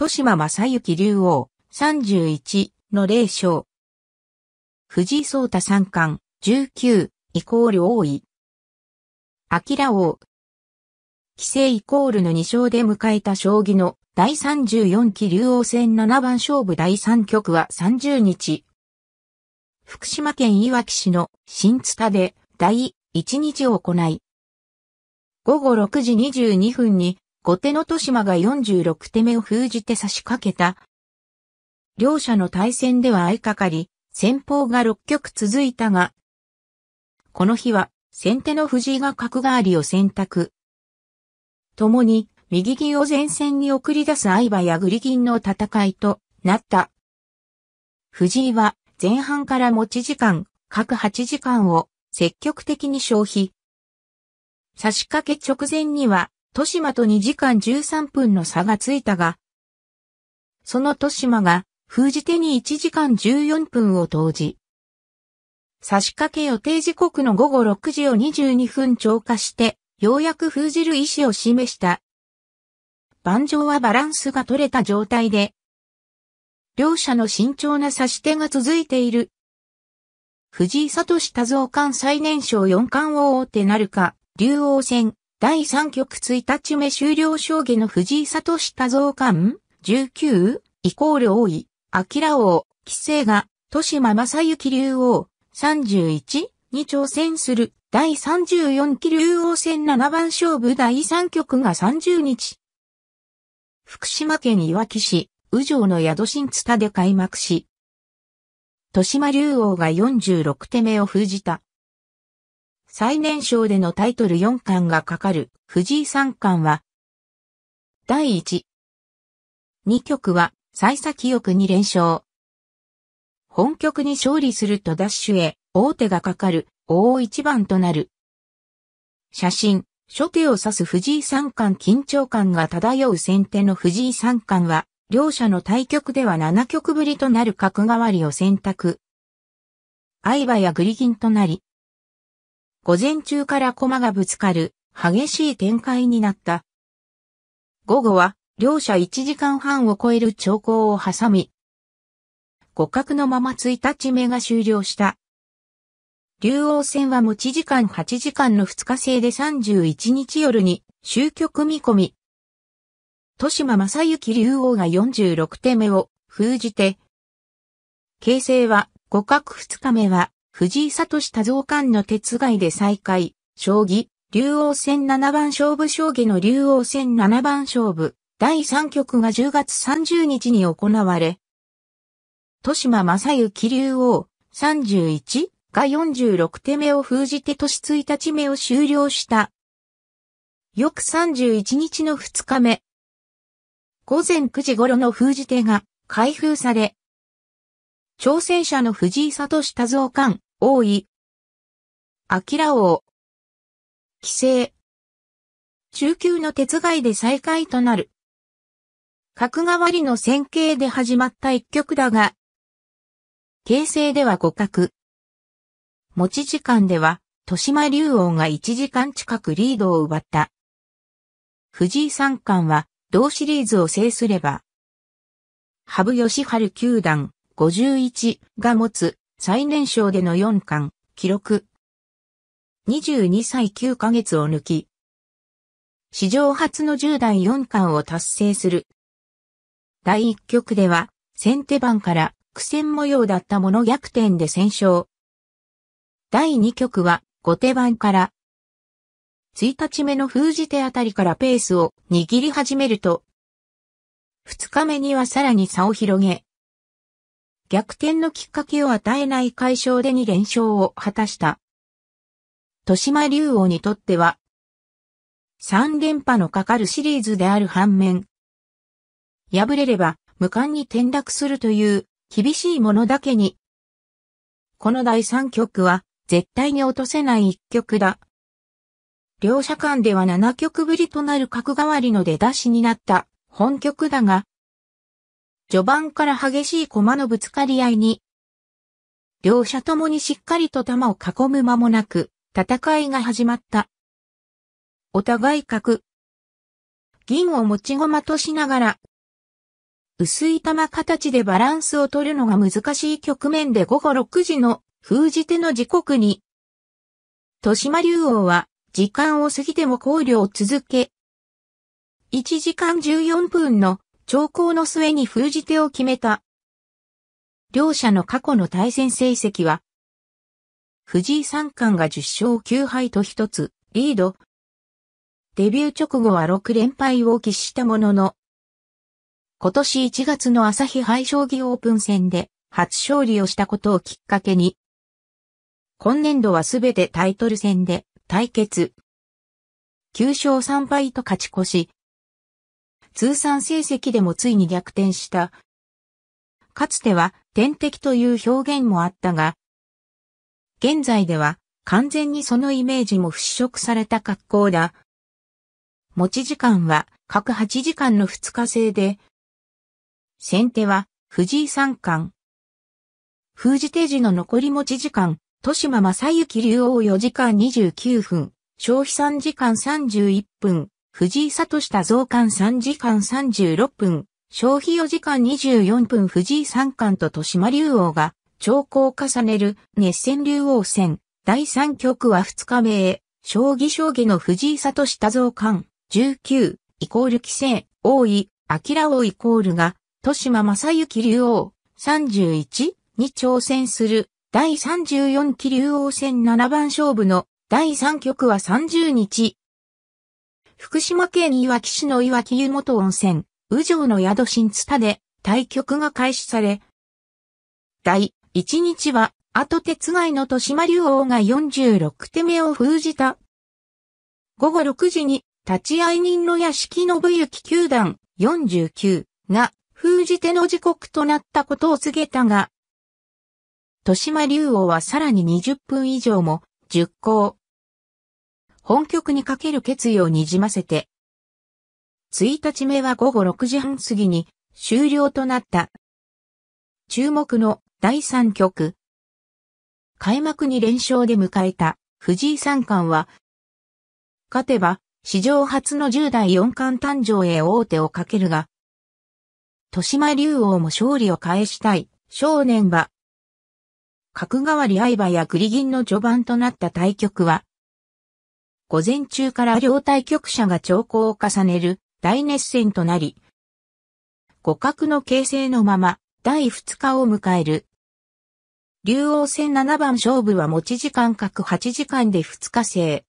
豊島正幸竜王、31の霊勝。藤井聡太三冠、19、イコール多い。明王。規制イコールの2勝で迎えた将棋の第34期竜王戦7番勝負第3局は30日。福島県いわき市の新津田で第1日を行い、午後6時22分に後手の豊島が46手目を封じて差し掛けた。両者の対戦では相掛かり、先方が6局続いたが、この日は先手の藤井が角換わりを選択。共に右銀を前線に送り出す相場やグリ銀の戦いとなった。藤井は前半から持ち時間、各8時間を積極的に消費。差し掛け直前には豊島と2時間13分の差がついたが、その豊島が封じ手に1時間14分を投じ、差し掛け予定時刻の午後6時を22分超過して、ようやく封じる意思を示した。盤上はバランスが取れた状態で、両者の慎重な差し手が続いている。藤井聡多蔵冠最年少四冠王手なるか、竜王戦、第3局1日目終了将棋の藤井聡多蔵館、19、イコール王位、明王、棋聖が、豊島正幸竜王、31、に挑戦する、第34期竜王戦7番勝負第3局が30日。福島県いわき市、宇城の宿新津田で開幕し、豊島竜王が46手目を封じた。最年少でのタイトル4冠がかかる藤井三冠は、第1、2局は幸先よく2連勝。本局に勝利するとダッシュへ王手がかかる大一番となる。写真、初手を指す藤井三冠緊張感が漂う先手の藤井三冠は、両者の対局では7局ぶりとなる角換わりを選択。相場やグリギンとなり、午前中から駒がぶつかる激しい展開になった。午後は両者1時間半を超える長考を挟み、互角のまま1日目が終了した。竜王戦は持ち時間8時間の2日制で31日夜に終局見込み。豊島正幸竜王が46手目を封じて、形勢は互角2日目は藤井聡多蔵館の鉄外で再開、将棋、竜王戦七番勝負将棋の竜王戦七番勝負、第3局が10月30日に行われ、豊島正幸竜王31が46手目を封じて年1日目を終了した。翌31日の2日目。午前9時頃の封じ手が開封され、挑戦者の藤井聡多蔵館多い。あきら王。規制。中級の鉄外で再開となる。角換わりの線形で始まった一曲だが、形勢では互角。持ち時間では、豊島竜王が1時間近くリードを奪った。藤井三冠は、同シリーズを制すれば、羽生善治九段51が持つ最年少での4冠、記録。22歳9ヶ月を抜き、史上初の10代4冠を達成する。第1局では、先手番から苦戦模様だったもの逆転で戦勝。第2局は、後手番から、1日目の封じ手あたりからペースを握り始めると、2日目にはさらに差を広げ、逆転のきっかけを与えない解消で2連勝を果たした。豊島竜王にとっては、3連覇のかかるシリーズである反面、敗れれば無冠に転落するという厳しいものだけに、この第3局は絶対に落とせない1局だ。両者間では7局ぶりとなる角換わりの出だしになった本局だが、序盤から激しい駒のぶつかり合いに、両者ともにしっかりと弾を囲む間もなく、戦いが始まった。お互い角。銀を持ち駒としながら、薄い玉形でバランスを取るのが難しい局面で午後6時の封じ手の時刻に、豊島竜王は時間を過ぎても考慮を続け、1時間14分の長考の末に封じ手を決めた。両者の過去の対戦成績は、藤井三冠が10勝9敗と1つ、リード。デビュー直後は6連敗を喫したものの、今年1月の朝日杯将棋オープン戦で初勝利をしたことをきっかけに、今年度はすべてタイトル戦で対決。9勝3敗と勝ち越し、通算成績でもついに逆転した。かつては天敵という表現もあったが、現在では完全にそのイメージも払拭された格好だ。持ち時間は各8時間の2日制で、先手は藤井三冠。封じ手時の残り持ち時間、豊島正幸竜王4時間29分、消費3時間31分、藤井聡太増刊3時間36分、消費4時間24分藤井三冠と豊島竜王が、長考重ねる熱戦竜王戦、第3局は2日目へ、将棋将棋の藤井聡太増刊19、イコール規制、王位、明王イコールが、豊島正幸竜王、31、に挑戦する、第34期竜王戦七番勝負の、第3局は30日、福島県いわき市のいわき湯本温泉、宇城の宿新津田で対局が開始され、第1日は、後手つがいの豊島竜王が46手目を封じた。午後6時に、立ち会い人の屋敷信行九段49が封じ手の時刻となったことを告げたが、豊島竜王はさらに20分以上も、10本局にかける決意をにじませて、1日目は午後6時半過ぎに終了となった。注目の第3局。開幕に連勝で迎えた藤井三冠は、勝てば史上初の10代四冠誕生へ王手をかけるが、豊島竜王も勝利を返したい少年は、角換わり相場やグギ銀の序盤となった対局は、午前中から両対局者が長考を重ねる大熱戦となり、互角の形勢のまま第2日を迎える。竜王戦七番勝負は持ち時間各8時間で2日制。